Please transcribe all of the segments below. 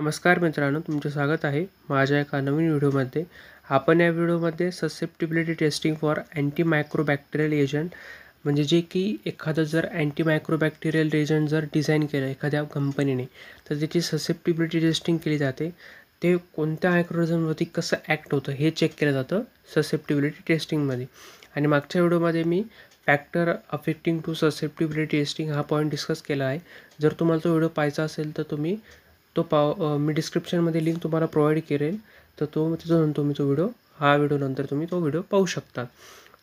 नमस्कार मित्रांनो तुमचे स्वागत आहे माझ्या एका नवीन व्हिडिओमध्ये आपण या व्हिडिओमध्ये susceptibility testing for anti microbacterial agent म्हणजे जे की एखादं जर अँटी मायक्रोबॅक्टेरियल एजंट जर डिझाईन केलं एखाद्या कंपनीने तर त्याची ससेप्टिबिलिटी टेस्टिंग केली जाते ते कोणत्या मायक्रोजनवरती कसं ॲक्ट होतं हे चेक केलं जातं ससेप्टिबिलिटी टेस्टिंगमध्ये आणि मागच्या व्हिडिओमध्ये मी factor affecting to susceptibility testing हा पॉईंट डिस्कस केला आहे जर तुम्हाला तो व्हिडिओ पाहायचा असेल तर तुम्ही तो पाव मी डिस्क्रिप्शनमध्ये लिंक तुम्हाला प्रोव्हाइड करेल तर तो तिथून तुम्ही तो व्हिडिओ हा व्हिडिओ नंतर तुम्ही तो व्हिडिओ पाहू शकता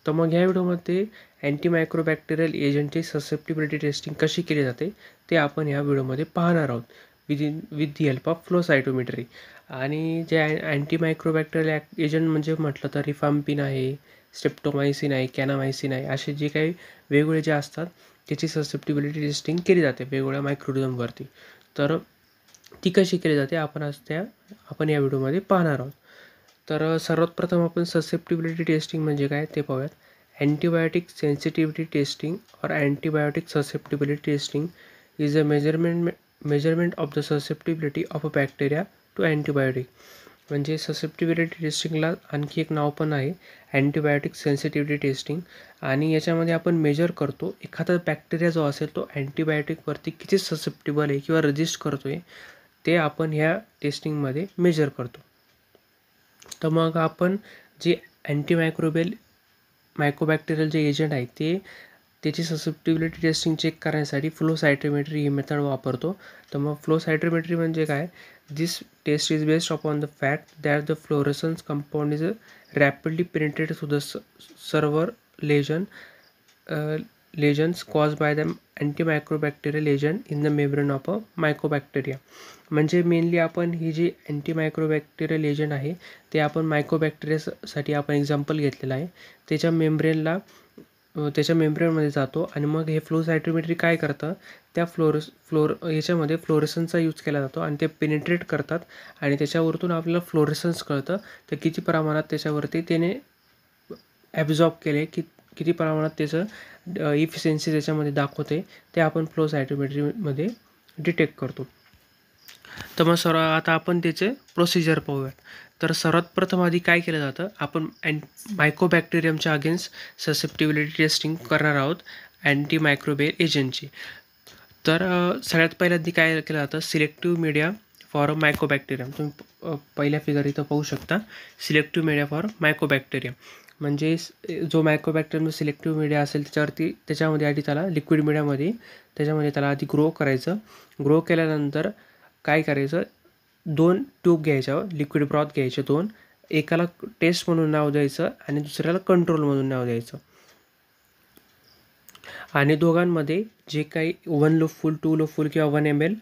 तर मग ह्या व्हिडिओमध्ये मायक्रोबॅक्टेरियल एजंटची ससेप्टिबिलिटी टेस्टिंग कशी केली जाते ते आपण ह्या व्हिडिओमध्ये पाहणार आहोत within with the help of flow cytometry आणि जे अँटीमायक्रोबॅक्टेरियल एजंट म्हणजे म्हटलं तर रिफाम्पिन आहे स्टेप्टोमायसिन आहे कॅनामायसिन आहे असे जे काही वेगवेगळे जे असतात त्याची ससेप्टिबिलिटी टेस्टिंग केली जाते वेगवेगळ्या मायक्रोडिझमवरती तर ती कशी केली जाते आपण आज त्या आपण या व्हिडिओमध्ये पाहणार आहोत तर सर्वात प्रथम आपण ससेप्टिबिलिटी टेस्टिंग म्हणजे काय ते पाहूयात अँटीबायोटिक सेन्सिटिव्हिटी टेस्टिंग और antibiotic susceptibility testing is a measurement measurement of the susceptibility of a bacteria to antibiotic म्हणजे ससेप्टिबिलिटी टेस्टिंगला आणखी एक नाव पण आहे अँटीबायोटिक सेन्सिटिव्हिटी टेस्टिंग आणि याच्यामध्ये आपण मेजर करतो एखादा बॅक्टेरिया जो असेल तो अँटीबायोटिकवरती किती ससेप्टिबल आहे किंवा रजिस्ट करतो आहे ते आपण ह्या टेस्टिंगमध्ये मेजर करतो तो मग आपण जे अँटीमायक्रोबेल मायक्रोबॅक्टेरियल जे एजेंट है ते त्याची ससेप्टिबिलिटी टेस्टिंग चेक करण्यासाठी फ्लो सायट्रोमेट्री ही मेथड वपरतो तो मैं फ्लो सायट्रोमेट्री म्हणजे काय this test is based upon the fact that the fluorescence compound is rapidly printed to the server lesion lesions lesions caused by the mycobacterial agent in the membrane of a mycobacteria म्हणजे mainly आपण ही जी anti अँटीमायक्रोबॅक्टेरियल agent आहे ते आपण मायकोबॅक्टेरियासाठी आपण example घेतलेलं आहे त्याच्या मेम्ब्रेनला त्याच्या मेम्ब्रेनमध्ये जातो आणि मग हे फ्लो सायट्रोमेट्री काय करतं त्या फ्लोरस फ्लोर ह्याच्यामध्ये फ्लोरेसन्सचा यूज केला जातो आणि ते पेनिट्रेट करतात आणि त्याच्यावरतून आपल्याला फ्लोरेसन्स कळतं तर किती प्रमाणात त्याच्यावरती त्याने ॲब्झॉर्ब केले की किती प्रमाणात त्याचं इफिशियन्सी त्याच्यामध्ये दाखवते ते आपण फ्लो सायटोमेट्रीमध्ये डिटेक्ट करतो तर मग सर आता आपण त्याचे प्रोसिजर पाहूयात तर सर्वात प्रथम आधी काय केलं जातं आपण अँ मायक्रोबॅक्टेरियमच्या अगेन्स्ट ससेप्टिबिलिटी टेस्टिंग करणार आहोत अँटी मायक्रोबेल एजंटची तर सगळ्यात आधी काय केलं जातं सिलेक्टिव्ह मीडिया फॉर मायक्रोबॅक्टेरियम तुम्ही पहिल्या फिगर इथं पाहू शकता सिलेक्टिव्ह मीडिया फॉर मायक्रोबॅक्टेरियम म्हणजे जो मायक्रोबॅक्टरम सिलेक्टिव्ह मीडिया असेल त्याच्यावरती त्याच्यामध्ये आधी त्याला लिक्विड मीडियामध्ये त्याच्यामध्ये त्याला आधी ग्रो करायचं ग्रो केल्यानंतर काय करायचं दोन ट्यूब घ्यायच्या लिक्विड हो, ब्रॉथ घ्यायचे दोन एकाला टेस्ट म्हणून नाव द्यायचं आणि दुसऱ्याला कंट्रोल म्हणून नाव द्यायचं आणि दोघांमध्ये जे काही one loopful two loopful किंवा one M L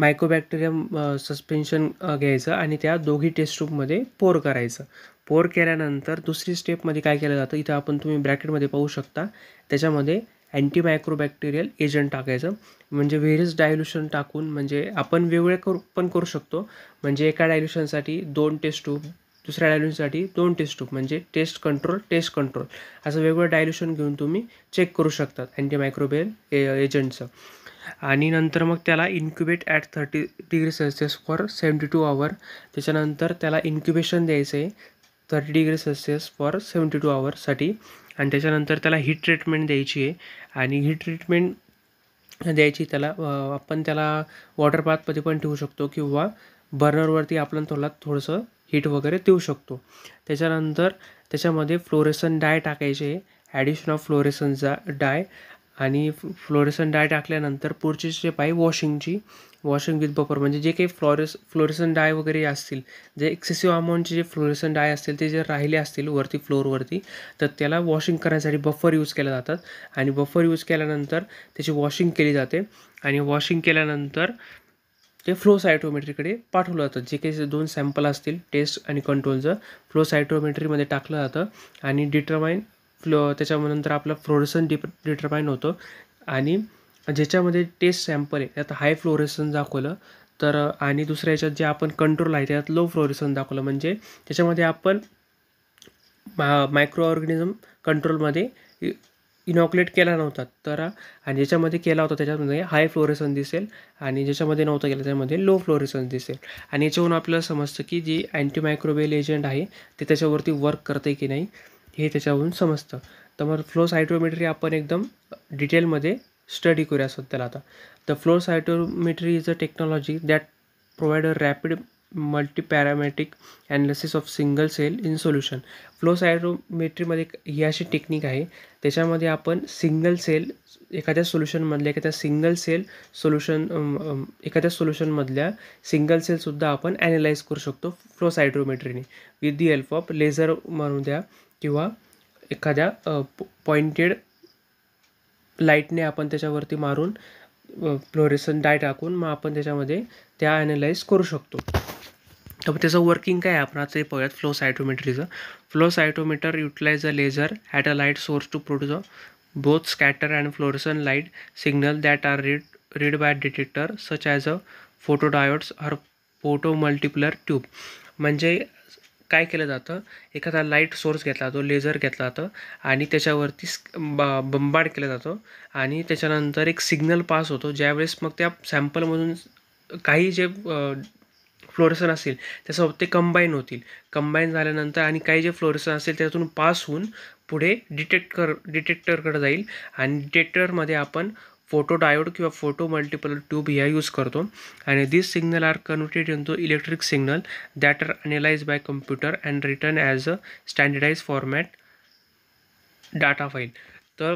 mycobacterium suspension घ्यायचं आणि त्या दोघी टेस्ट ट्यूबमध्ये पोर करायचं पोर केल्यानंतर दुसरी स्टेपमध्ये काय केलं जातं इथं आपण तुम्ही ब्रॅकेटमध्ये पाहू शकता त्याच्यामध्ये अँटी मायक्रोबॅक्टेरियल एजंट टाकायचं म्हणजे व्हेरियस डायल्युशन टाकून म्हणजे आपण वेगवेगळे करू पण करू शकतो म्हणजे एका डायल्युशनसाठी दोन टेस्ट ट्यूब दुसऱ्या डायल्युशनसाठी दोन टेस्ट ट्यूब म्हणजे टेस्ट कंट्रोल टेस्ट कंट्रोल असं वेगवेगळं डायल्युशन घेऊन तुम्ही चेक करू शकतात ए एजंटचं आणि नंतर मग त्याला incubate at thirty degree Celsius for seventy two hour त्याच्यानंतर त्याला इन्क्युबेशन द्यायचं आहे thirty degree Celsius for seventy two आवरसाठी आणि त्याच्यानंतर त्याला हीट ट्रीटमेंट द्यायची आहे आणि हीट ट्रीटमेंट द्यायची त्याला आपण त्याला वॉटर बाथमध्ये पण ठेवू शकतो किंवा बर्नरवरती आपण थोडा थोडंसं हीट वगैरे देऊ शकतो त्याच्यानंतर त्याच्यामध्ये फ्लोरेसन डाय टाकायचे ॲडिशन ऑफ फ्लोरेसनचा डाय आणि फ्लोरेसन डाय टाकल्यानंतर पुढची स्टेप आहे वॉशिंगची वॉशिंग विथ बफर म्हणजे जे काही फ्लॉरेस फ्लोरेसन डाय वगैरे असतील जे एक्सेसिव्ह अमाऊंटचे जे फ्लोरेसन डाय असतील ते जे राहिले असतील वरती फ्लोअरवरती तर त्याला वॉशिंग करण्यासाठी बफर यूज केल्या जातात आणि बफर यूज केल्यानंतर त्याची वॉशिंग केली जाते आणि वॉशिंग केल्यानंतर ते फ्लो सायटोमेट्रीकडे पाठवलं जातं जे काही दोन सॅम्पल असतील टेस्ट आणि कंट्रोलचं फ्लो सायटोमेट्रीमध्ये टाकलं जातं आणि डिटरमाईन फ्लो त्याच्यानंतर आपला फ्लोरेसन डिप डिटरमाइन होतो आणि ज्याच्यामध्ये टेस्ट सॅम्पल आहे त्यात हाय फ्लोरेसन दाखवलं तर आणि दुसऱ्या याच्यात जे आपण कंट्रोल आहे त्यात लो फ्लोरेसन दाखवलं म्हणजे त्याच्यामध्ये आपण मा मायक्रो ऑर्गॅनिझम कंट्रोलमध्ये इनॉक्युलेट केला नव्हता तर आणि ज्याच्यामध्ये केला होता त्याच्यामध्ये हाय फ्लोरेसन दिसेल आणि ज्याच्यामध्ये नव्हतं गेलं त्याच्यामध्ये लो फ्लोरेसन दिसेल आणि याच्यावरून आपल्याला समजतं की जी अँटीमायक्रोबेल एजंट आहे ते त्याच्यावरती वर्क करते की नाही हे त्याच्यावरून समजतं तर मग फ्लो सायटोमेट्री आपण एकदम डिटेलमध्ये स्टडी करूया सध्याला आता तर flow cytometry is a technology that provide a rapid multiparametric analysis of single cell in solution flow सायरोमेट्रीमध्ये ही अशी टेक्निक आहे त्याच्यामध्ये आपण सिंगल सेल एखाद्या सोल्युशनमधल्या एखाद्या सिंगल सेल सोल्युशन एखाद्या सोल्युशनमधल्या सिंगल सेलसुद्धा आपण ॲनालाइज करू शकतो फ्लो सायड्रोमेट्रीने with the help of laser म्हणू द्या किंवा एखाद्या पॉइंटेड लाईटने आपण त्याच्यावरती मारून फ्लोरेसन डाय टाकून मग आपण त्याच्यामध्ये त्या ॲनालाइज करू शकतो तर मग त्याचं वर्किंग काय आपण आता पाहूयात फ्लो सायटोमेट्रीचं flow cytometer utilise a laser at a light source to produce a both scatter and fluorescent light signal that are read read by detector such as a photodiodes or photo multiplier tube म्हणजे काय केलं जातं एखादा light source घेतला जातो laser घेतला जातं आणि त्याच्यावरती बंबाड केला जातो आणि त्याच्यानंतर एक सिग्नल पास होतो ज्यावेळेस मग त्या सॅम्पलमधून काही जे फ्लोरेसन असेल त्यासोबत ते कंबाईन होतील कंबाईन झाल्यानंतर आणि काही जे फ्लोरेसन असेल त्यातून पास होऊन पुढे डिटेक्ट कर डिटेक्टरकडे जाईल आणि डिटेक्टरमध्ये आपण फोटो डायोड किंवा फोटो मल्टिपल ट्यूब ह्या यूज करतो आणि this signal are converted in to electric signal that are analyse by computer and return as a standardise format data file तर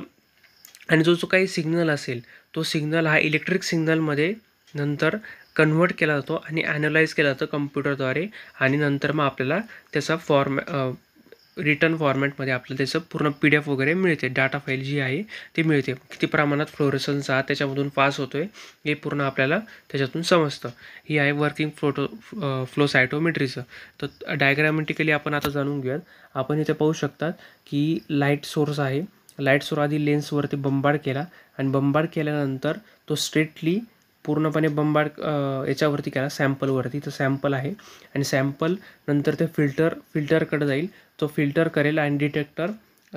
आणि जो जो काही सिग्नल असेल तो सिग्नल हा इलेक्ट्रिक सिग्नलमध्ये नंतर कन्वर्ट केला जातो आणि ॲनलाईज केला जातो कम्प्युटरद्वारे आणि नंतर मग आपल्याला त्याचा फॉर्म रिटर्न फॉर्मॅटमध्ये आपल्याला त्याचं पूर्ण पी डी एफ वगैरे मिळते डाटा फाईल जी आहे ती मिळते किती प्रमाणात फ्लोरेसन्स आ त्याच्यामधून पास होतो आहे हे पूर्ण आपल्याला त्याच्यातून समजतं ही आहे वर्किंग फ्लोटो फ्लो सायटोमेट्रीचं तर डायग्रॅमेटिकली आपण आता जाणून घेऊयात आपण इथे पाहू शकतात की लाईट सोर्स आहे लाईट सोर्स आधी लेन्सवरती बंबाड केला आणि बंबाड केल्यानंतर तो स्ट्रेटली पूर्णपणे बंबाड याच्यावरती केला सॅम्पलवरती तर सॅम्पल आहे आणि सॅम्पल नंतर ते फिल्टर फिल्टरकडे जाईल तो फिल्टर करेल आणि डिटेक्टर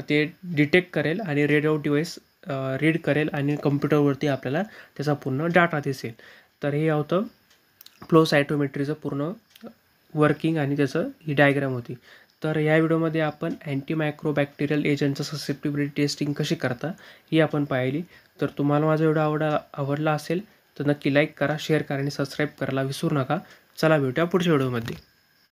ते डिटेक्ट करेल आणि रेड आउट डिवाईस रीड करेल आणि कम्प्युटरवरती आपल्याला त्याचा पूर्ण डाटा दिसेल तर हे होतं फ्लो सायटोमेट्रीचं पूर्ण वर्किंग आणि त्याचं ही डायग्राम होती तर या व्हिडिओमध्ये आपण अँटी बॅक्टेरियल एजंटचं ससेप्टिबिलिटी टेस्टिंग कशी करता ही आपण पाहिली तर तुम्हाला माझा व्हिडिओ आवडा आवडला असेल तर नक्की लाईक करा शेअर करा आणि सबस्क्राईब करायला विसरू नका चला भेटूया पुढच्या व्हिडिओमध्ये